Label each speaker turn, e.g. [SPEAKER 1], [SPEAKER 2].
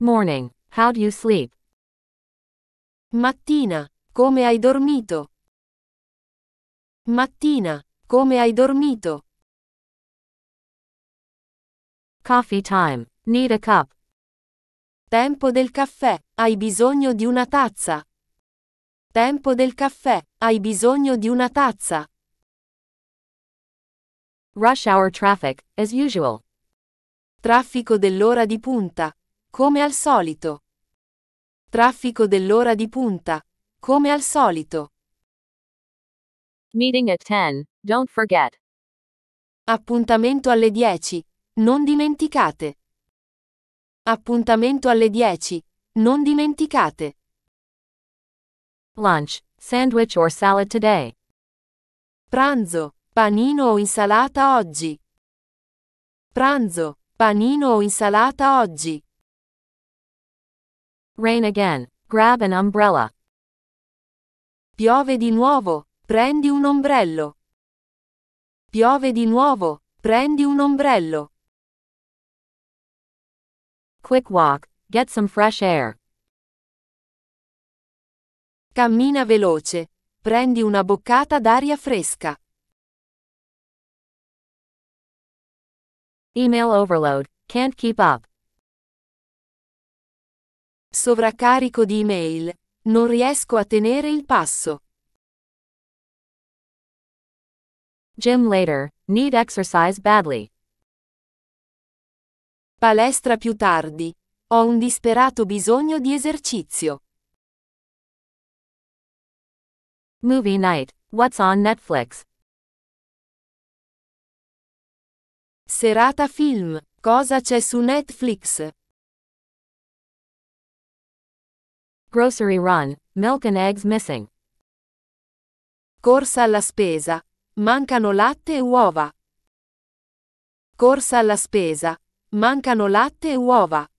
[SPEAKER 1] Morning. How do you sleep? Mattina. Come hai dormito? Mattina. Come hai dormito? Coffee time. Need a cup. Tempo del caffè. Hai bisogno di una tazza. Tempo del caffè. Hai bisogno di una tazza. Rush hour traffic, as usual. Traffico dell'ora di punta, come al solito. Traffico dell'ora di punta, come al solito. Meeting at 10, don't forget. Appuntamento alle 10, non dimenticate. Appuntamento alle 10, non dimenticate. Lunch, sandwich or salad today. Pranzo, Panino o insalata oggi. Pranzo. Panino o insalata oggi. Rain again. Grab an umbrella. Piove di nuovo. Prendi un ombrello. Piove di nuovo. Prendi un ombrello. Quick walk. Get some fresh air. Cammina veloce. Prendi una boccata d'aria fresca. Email overload. Can't keep up. Sovraccarico di email. Non riesco a tenere il passo. Gym later. Need exercise badly. Palestra più tardi. Ho un disperato bisogno di esercizio. Movie night. What's on Netflix? Serata film. Cosa c'è su Netflix? Grocery run. Milk and eggs missing. Corsa alla spesa. Mancano latte e uova. Corsa alla spesa. Mancano latte e uova.